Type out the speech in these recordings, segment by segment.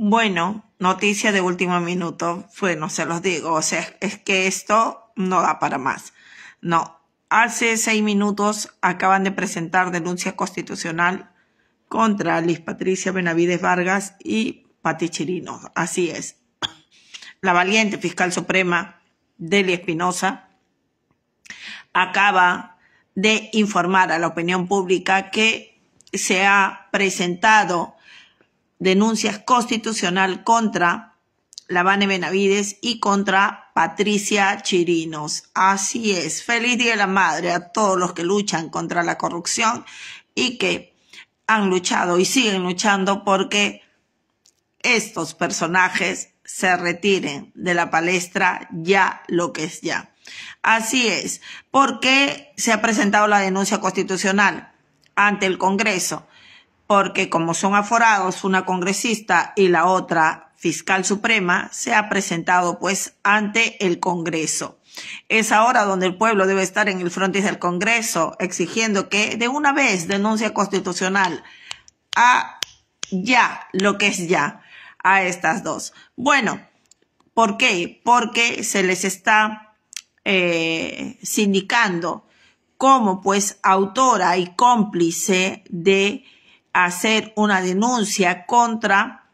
Bueno, noticia de último minuto, bueno, se los digo, o sea, es que esto no da para más. No, hace seis minutos acaban de presentar denuncia constitucional contra Liz Patricia Benavides Vargas y Pati Chirino. Así es. La valiente fiscal suprema Delia Espinosa acaba de informar a la opinión pública que se ha presentado denuncias constitucional contra Lavane Benavides y contra Patricia Chirinos. Así es. Feliz Día de la Madre a todos los que luchan contra la corrupción y que han luchado y siguen luchando porque estos personajes se retiren de la palestra ya lo que es ya. Así es, porque se ha presentado la denuncia constitucional ante el Congreso porque como son aforados una congresista y la otra fiscal suprema, se ha presentado pues ante el Congreso. Es ahora donde el pueblo debe estar en el frontis del Congreso, exigiendo que de una vez denuncia constitucional a ya, lo que es ya, a estas dos. Bueno, ¿por qué? Porque se les está eh, sindicando como pues autora y cómplice de hacer una denuncia contra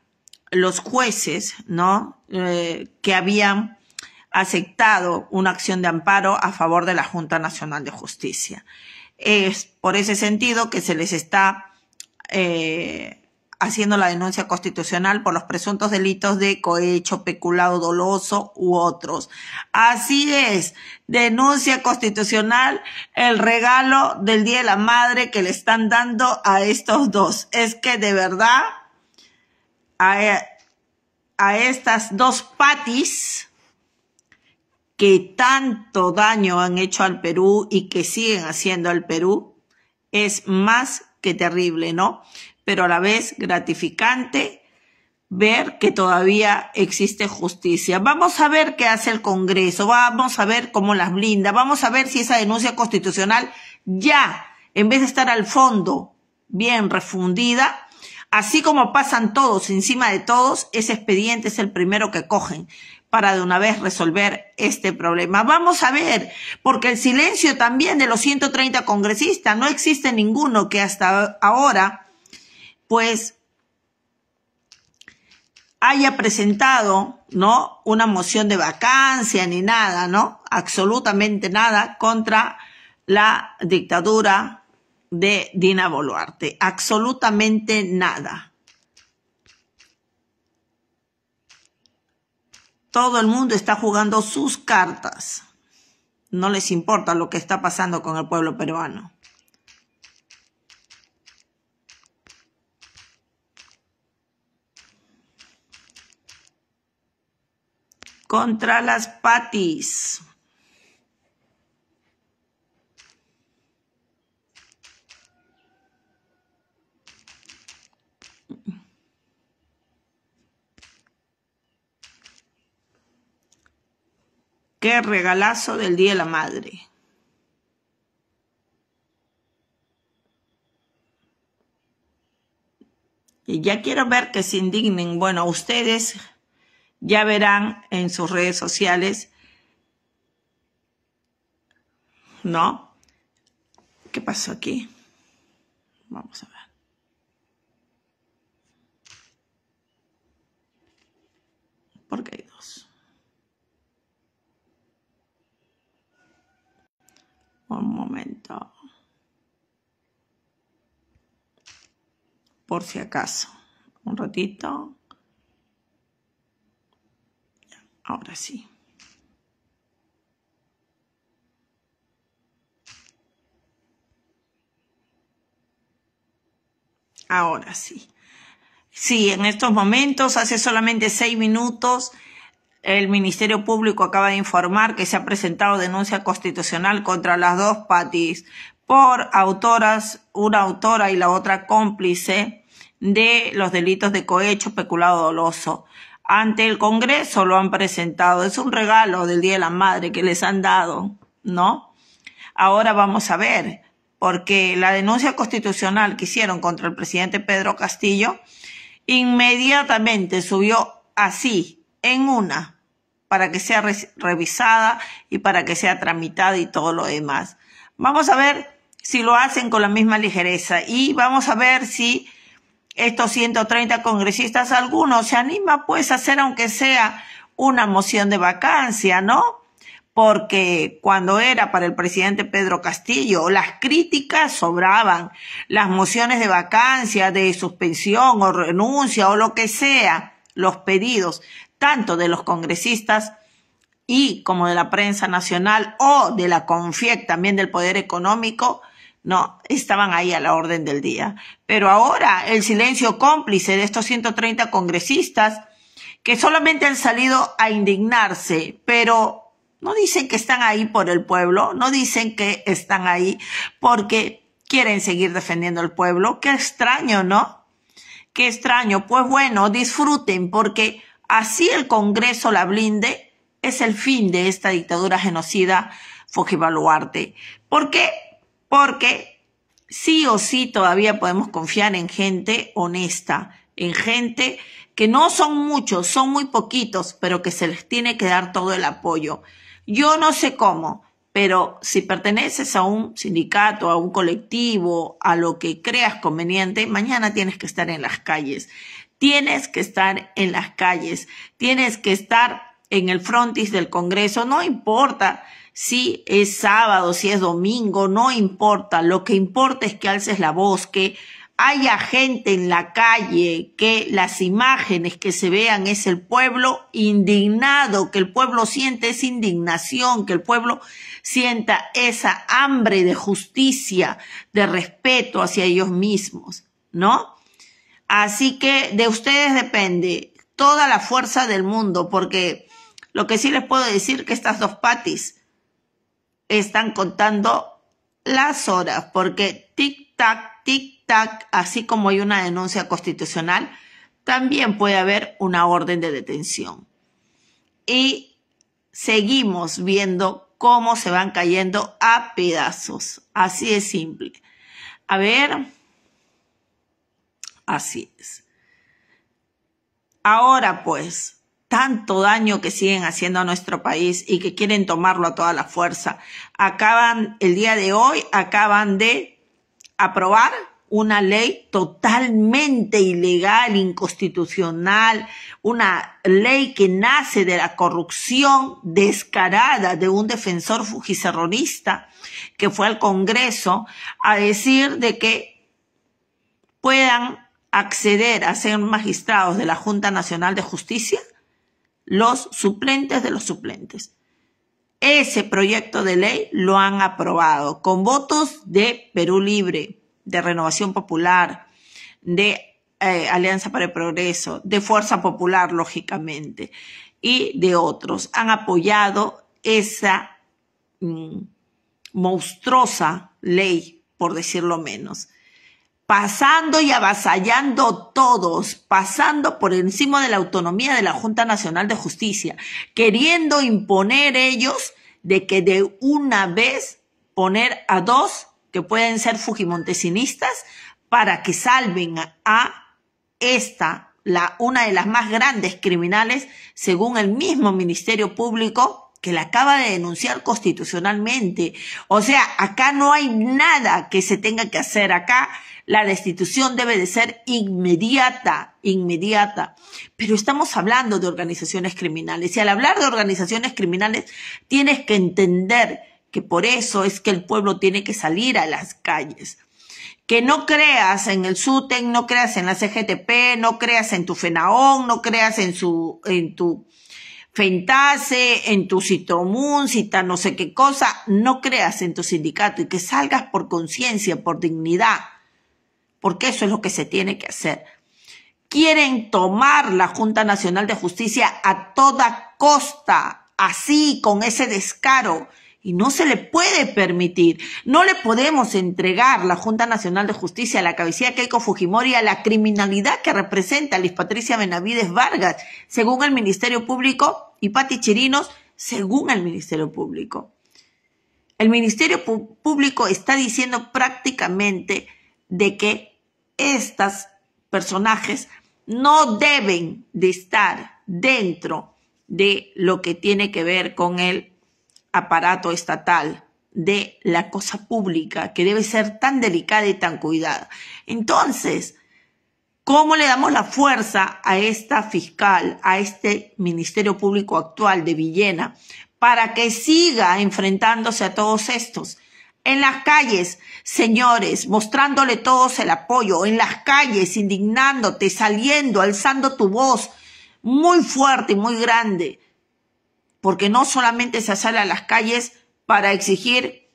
los jueces, ¿no? Eh, que habían aceptado una acción de amparo a favor de la Junta Nacional de Justicia. Es por ese sentido que se les está eh, haciendo la denuncia constitucional por los presuntos delitos de cohecho, peculado doloso u otros. Así es, denuncia constitucional, el regalo del Día de la Madre que le están dando a estos dos. Es que de verdad, a, estas dos patis, que tanto daño han hecho al Perú y que siguen haciendo al Perú es más que terrible, ¿no? pero a la vez gratificante ver que todavía existe justicia. Vamos a ver qué hace el Congreso, vamos a ver cómo las blinda, vamos a ver si esa denuncia constitucional ya, en vez de estar al fondo, bien refundida, así como pasan todos encima de todos, ese expediente es el primero que cogen para de una vez resolver este problema. Vamos a ver, porque el silencio también de los 130 congresistas, no existe ninguno que hasta ahora pues haya presentado, ¿no? Una moción de vacancia ni nada, ¿no? Absolutamente nada contra la dictadura de Dina Boluarte. Absolutamente nada. Todo el mundo está jugando sus cartas. No les importa lo que está pasando con el pueblo peruano. contra las patis. Qué regalazo del Día de la Madre. Y ya quiero ver que se indignen. Bueno, ustedes ya verán en sus redes sociales, ¿no? ¿Qué pasó aquí? Vamos a ver. Porque hay dos. Un momento. Por si acaso. Un ratito. Ahora sí. Ahora sí. Sí, en estos momentos, hace solamente seis minutos, el Ministerio Público acaba de informar que se ha presentado denuncia constitucional contra las dos patis por autoras, una autora y la otra cómplice de los delitos de cohecho, peculado doloso ante el Congreso lo han presentado. Es un regalo del Día de la Madre que les han dado, ¿no? Ahora vamos a ver, porque la denuncia constitucional que hicieron contra el presidente Pedro Castillo inmediatamente subió así, en una, para que sea revisada y para que sea tramitada y todo lo demás. Vamos a ver si lo hacen con la misma ligereza y vamos a ver si estos 130 congresistas, algunos se anima pues a hacer aunque sea una moción de vacancia, ¿no? Porque cuando era para el presidente Pedro Castillo, las críticas sobraban, las mociones de vacancia, de suspensión o renuncia o lo que sea, los pedidos, tanto de los congresistas y como de la prensa nacional o de la CONFIEC, también del Poder Económico, no estaban ahí a la orden del día. Pero ahora el silencio cómplice de estos 130 congresistas que solamente han salido a indignarse, pero no dicen que están ahí por el pueblo, no dicen que están ahí porque quieren seguir defendiendo al pueblo. Qué extraño, ¿no? Qué extraño. Pues bueno, disfruten porque así el Congreso la blinde es el fin de esta dictadura genocida Fujibaluarte. ¿Por qué? porque sí o sí todavía podemos confiar en gente honesta, en gente que no son muchos, son muy poquitos, pero que se les tiene que dar todo el apoyo. Yo no sé cómo, pero si perteneces a un sindicato, a un colectivo, a lo que creas conveniente, mañana tienes que estar en las calles. Tienes que estar en las calles, tienes que estar en el frontis del Congreso, no importa si es sábado, si es domingo, no importa, lo que importa es que alces la voz, que haya gente en la calle, que las imágenes que se vean es el pueblo indignado, que el pueblo siente esa indignación, que el pueblo sienta esa hambre de justicia, de respeto hacia ellos mismos, ¿no? Así que de ustedes depende toda la fuerza del mundo, porque lo que sí les puedo decir que estas dos patis están contando las horas, porque tic-tac, tic-tac, así como hay una denuncia constitucional, también puede haber una orden de detención. Y seguimos viendo cómo se van cayendo a pedazos. Así es simple. A ver, así es. Ahora pues, tanto daño que siguen haciendo a nuestro país y que quieren tomarlo a toda la fuerza. Acaban, el día de hoy, acaban de aprobar una ley totalmente ilegal, inconstitucional, una ley que nace de la corrupción descarada de un defensor fujicerrorista que fue al Congreso a decir de que puedan acceder a ser magistrados de la Junta Nacional de Justicia los suplentes de los suplentes. Ese proyecto de ley lo han aprobado con votos de Perú Libre, de Renovación Popular, de eh, Alianza para el Progreso, de Fuerza Popular, lógicamente, y de otros. Han apoyado esa mm, monstruosa ley, por decirlo menos pasando y avasallando todos, pasando por encima de la autonomía de la Junta Nacional de Justicia, queriendo imponer ellos de que de una vez poner a dos que pueden ser fujimontesinistas para que salven a esta, la, una de las más grandes criminales, según el mismo Ministerio Público, que la acaba de denunciar constitucionalmente. O sea, acá no hay nada que se tenga que hacer. Acá la destitución debe de ser inmediata, inmediata. Pero estamos hablando de organizaciones criminales y al hablar de organizaciones criminales tienes que entender que por eso es que el pueblo tiene que salir a las calles. Que no creas en el SUTEN, no creas en la CGTP, no creas en tu Fenaón, no creas en su, en tu, Fentase, en tu citomún, cita no sé qué cosa, no creas en tu sindicato y que salgas por conciencia, por dignidad, porque eso es lo que se tiene que hacer. Quieren tomar la Junta Nacional de Justicia a toda costa, así, con ese descaro. Y no se le puede permitir. No le podemos entregar la Junta Nacional de Justicia, a la cabecilla Keiko Fujimori, a la criminalidad que representa Liz Patricia Benavides Vargas, según el Ministerio Público, y Pati Chirinos, según el Ministerio Público. El Ministerio Público está diciendo prácticamente de que estos personajes no deben de estar dentro de lo que tiene que ver con el aparato estatal, de la cosa pública, que debe ser tan delicada y tan cuidada. Entonces, ¿Cómo le damos la fuerza a esta fiscal, a este Ministerio Público actual de Villena, para que siga enfrentándose a todos estos? En las calles, señores, mostrándole todos el apoyo, en las calles, indignándote, saliendo, alzando tu voz muy fuerte y muy grande, porque no solamente se sale a las calles para exigir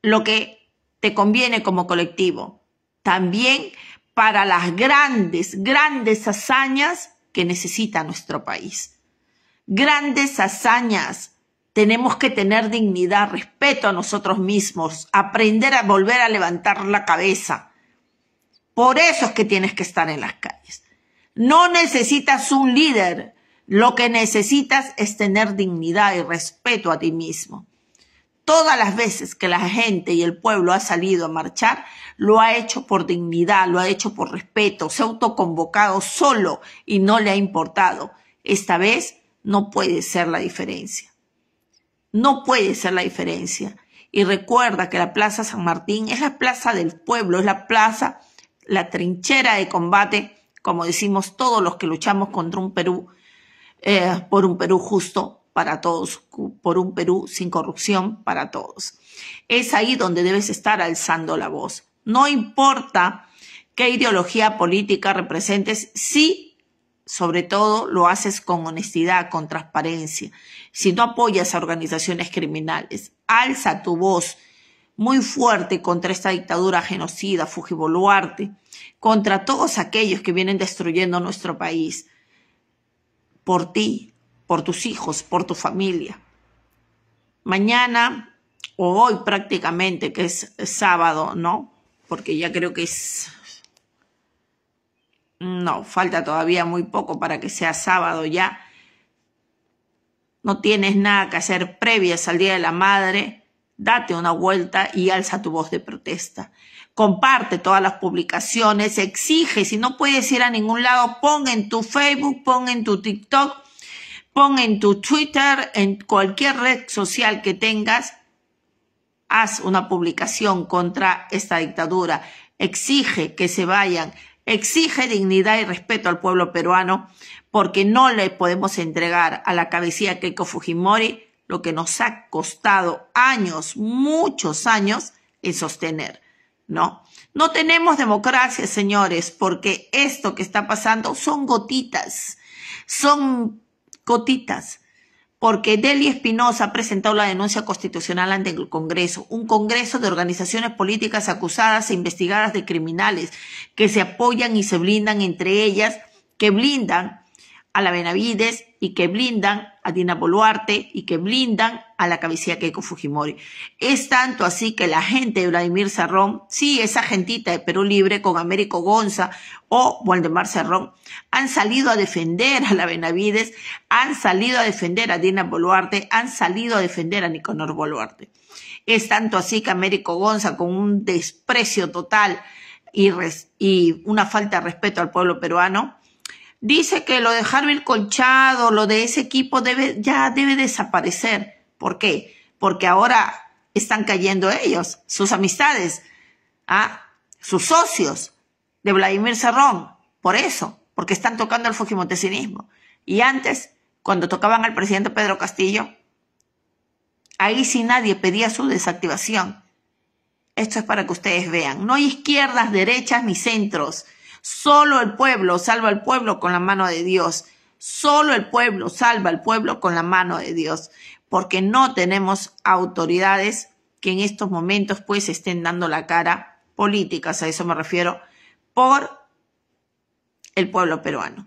lo que te conviene como colectivo, también para las grandes, grandes hazañas que necesita nuestro país. Grandes hazañas. Tenemos que tener dignidad, respeto a nosotros mismos, aprender a volver a levantar la cabeza. Por eso es que tienes que estar en las calles. No necesitas un líder, lo que necesitas es tener dignidad y respeto a ti mismo. Todas las veces que la gente y el pueblo ha salido a marchar, lo ha hecho por dignidad, lo ha hecho por respeto, se ha autoconvocado solo y no le ha importado. Esta vez no puede ser la diferencia. No puede ser la diferencia. Y recuerda que la Plaza San Martín es la plaza del pueblo, es la plaza, la trinchera de combate, como decimos todos los que luchamos contra un Perú eh, por un Perú justo para todos, por un Perú sin corrupción para todos. Es ahí donde debes estar alzando la voz. No importa qué ideología política representes, si sobre todo lo haces con honestidad, con transparencia. Si no apoyas a organizaciones criminales, alza tu voz muy fuerte contra esta dictadura genocida, Fujiboluarte, contra todos aquellos que vienen destruyendo nuestro país por ti, por tus hijos, por tu familia. Mañana o hoy prácticamente, que es sábado, ¿no? Porque ya creo que es... No, falta todavía muy poco para que sea sábado ya. No tienes nada que hacer previas al Día de la Madre date una vuelta y alza tu voz de protesta. Comparte todas las publicaciones, exige, si no puedes ir a ningún lado, pon en tu Facebook, pon en tu TikTok, pon en tu Twitter, en cualquier red social que tengas, haz una publicación contra esta dictadura, exige que se vayan, exige dignidad y respeto al pueblo peruano, porque no le podemos entregar a la cabecilla Keiko Fujimori lo que nos ha costado años, muchos años en sostener. No, no tenemos democracia, señores, porque esto que está pasando son gotitas, son gotitas, porque Deli Espinosa ha presentado la denuncia constitucional ante el Congreso, un Congreso de organizaciones políticas acusadas e investigadas de criminales que se apoyan y se blindan entre ellas, que blindan a la Benavides y que blindan a Dina Boluarte y que blindan a la cabecilla Keiko Fujimori. Es tanto así que la gente de Vladimir Serrón, sí, esa gentita de Perú Libre con Américo Gonza o Valdemar Serrón, han salido a defender a la Benavides, han salido a defender a Dina Boluarte, han salido a defender a Nicolás Boluarte. Es tanto así que Américo Gonza con un desprecio total y, una falta de respeto al pueblo peruano, Dice que lo de Harvey Colchado, lo de ese equipo debe, ya debe desaparecer. ¿Por qué? Porque ahora están cayendo ellos, sus amistades, ¿ah? sus socios de Vladimir Serrón. Por eso, porque están tocando el fujimontesinismo. Y antes, cuando tocaban al presidente Pedro Castillo, ahí sí nadie pedía su desactivación. Esto es para que ustedes vean. No hay izquierdas, derechas ni centros. Solo el pueblo salva al pueblo con la mano de Dios. Solo el pueblo salva al pueblo con la mano de Dios, porque no tenemos autoridades que en estos momentos pues estén dando la cara políticas, a eso me refiero, por el pueblo peruano.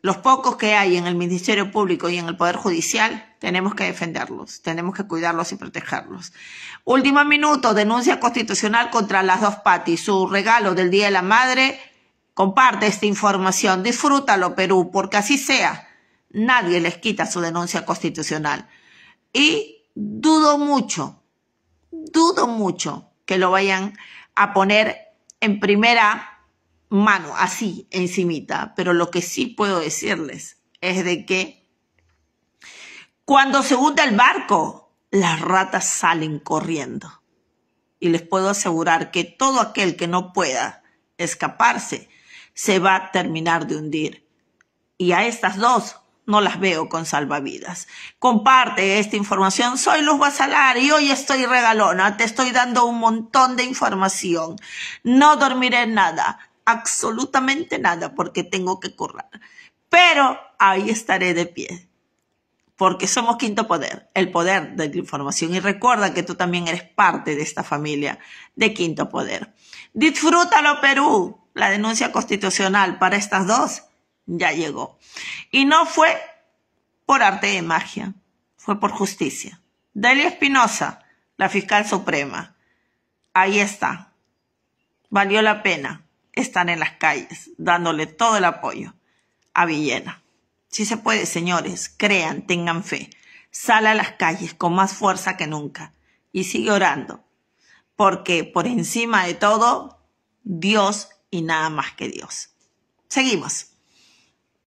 Los pocos que hay en el Ministerio Público y en el Poder Judicial tenemos que defenderlos, tenemos que cuidarlos y protegerlos. Último minuto, denuncia constitucional contra las dos patis. Su regalo del Día de la Madre, comparte esta información, disfrútalo Perú, porque así sea, nadie les quita su denuncia constitucional. Y dudo mucho, dudo mucho que lo vayan a poner en primera mano, así, encimita, pero lo que sí puedo decirles es de que cuando se hunde el barco, las ratas salen corriendo. Y les puedo asegurar que todo aquel que no pueda escaparse se va a terminar de hundir. Y a estas dos no las veo con salvavidas. Comparte esta información. Soy Luz Basalar y hoy estoy regalona. Te estoy dando un montón de información. No dormiré nada, absolutamente nada, porque tengo que correr. Pero ahí estaré de pie porque somos quinto poder, el poder de la información. Y recuerda que tú también eres parte de esta familia de quinto poder. Disfrútalo Perú, la denuncia constitucional para estas dos ya llegó. Y no fue por arte de magia, fue por justicia. Delia Espinosa, la fiscal suprema, ahí está. Valió la pena estar en las calles dándole todo el apoyo a Villena. Sí se puede, señores, crean, tengan fe. Sal a las calles con más fuerza que nunca y sigue orando, porque por encima de todo, Dios y nada más que Dios. Seguimos.